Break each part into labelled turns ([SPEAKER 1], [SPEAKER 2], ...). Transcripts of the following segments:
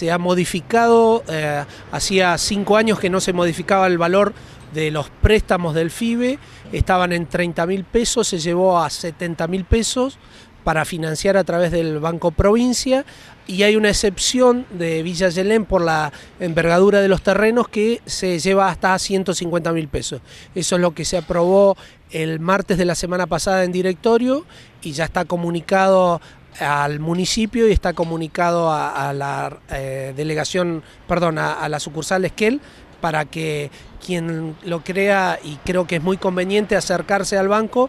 [SPEAKER 1] se ha modificado, eh, hacía cinco años que no se modificaba el valor de los préstamos del FIBE, estaban en 30 mil pesos, se llevó a 70 mil pesos para financiar a través del Banco Provincia y hay una excepción de Villa Yelén por la envergadura de los terrenos que se lleva hasta 150 mil pesos. Eso es lo que se aprobó el martes de la semana pasada en directorio y ya está comunicado al municipio y está comunicado a, la eh, delegación, perdón, a, la sucursal Esquel para que quien lo crea y creo que es muy conveniente acercarse al banco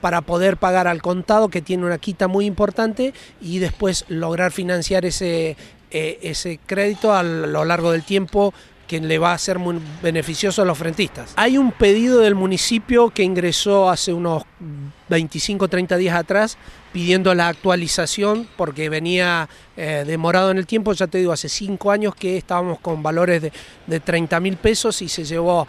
[SPEAKER 1] para poder pagar al contado que tiene una quita muy importante y después lograr financiar ese, eh, ese crédito a lo largo del tiempo que le va a ser muy beneficioso a los frentistas. Hay un pedido del municipio que ingresó hace unos 25, 30 días atrás pidiendo la actualización porque venía eh, demorado en el tiempo. Ya te digo, hace 5 años que estábamos con valores de, de 30 mil pesos y se llevó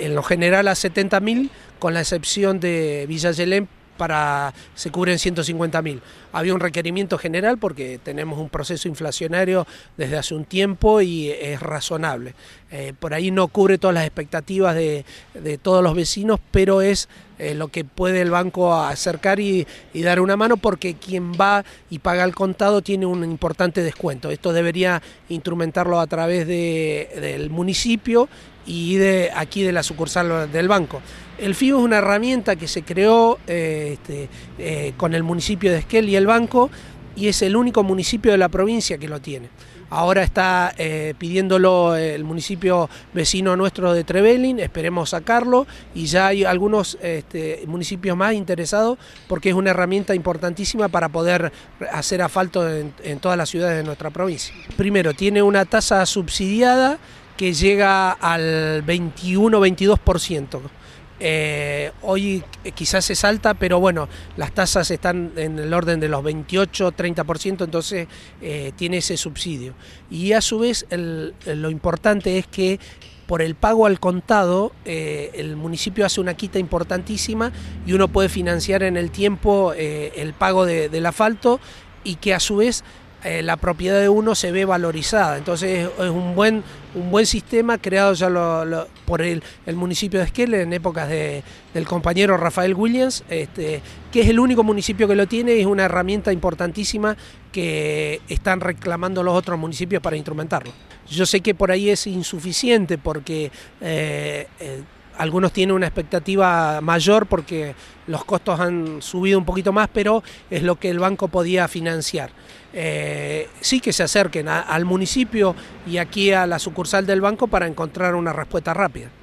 [SPEAKER 1] en lo general a 70 mil, con la excepción de Villa Yelén, para se cubren 150.000. Había un requerimiento general porque tenemos un proceso inflacionario desde hace un tiempo y es razonable. Eh, por ahí no cubre todas las expectativas de, todos los vecinos, pero es eh, lo que puede el banco acercar y, dar una mano porque quien va y paga el contado tiene un importante descuento. Esto debería instrumentarlo a través del municipio y de aquí de la sucursal del banco. El FIBO es una herramienta que se creó eh, este, eh, con el municipio de Esquel y el banco y es el único municipio de la provincia que lo tiene. Ahora está eh, pidiéndolo el municipio vecino nuestro de Trevelin, esperemos sacarlo y ya hay algunos este, municipios más interesados porque es una herramienta importantísima para poder hacer asfalto en, en todas las ciudades de nuestra provincia. Primero, tiene una tasa subsidiada que llega al 21-22%. Eh, hoy eh, quizás es alta, pero bueno, las tasas están en el orden de los 28, 30%, entonces eh, tiene ese subsidio. Y a su vez, lo importante es que por el pago al contado, el municipio hace una quita importantísima y uno puede financiar en el tiempo el pago del asfalto y que a su vez eh, la propiedad de uno se ve valorizada. Entonces es, un buen, un buen sistema creado ya por el, el, municipio de Esquel en épocas del compañero Rafael Williams, este, que es el único municipio que lo tiene y es una herramienta importantísima que están reclamando los otros municipios para instrumentarlo. Yo sé que por ahí es insuficiente porque... Eh, eh, algunos tienen una expectativa mayor porque los costos han subido un poquito más, pero es lo que el banco podía financiar. Eh, sí que se acerquen al municipio y aquí a la sucursal del banco para encontrar una respuesta rápida.